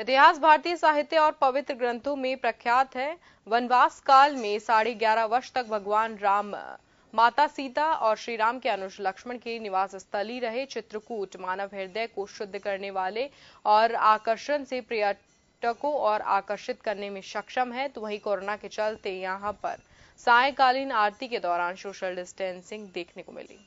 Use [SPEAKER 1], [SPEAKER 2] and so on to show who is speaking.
[SPEAKER 1] इतिहास भारतीय साहित्य और पवित्र ग्रंथों में प्रख्यात है वनवास काल में साढ़े ग्यारह वर्ष तक भगवान राम माता सीता और श्री राम के अनुज लक्ष्मण के निवास स्थली रहे चित्रकूट मानव हृदय को शुद्ध करने वाले और आकर्षण से पर्यटकों और आकर्षित करने में सक्षम है तो वहीं कोरोना के चलते यहाँ पर सायकालीन आरती के दौरान सोशल डिस्टेंसिंग देखने को मिली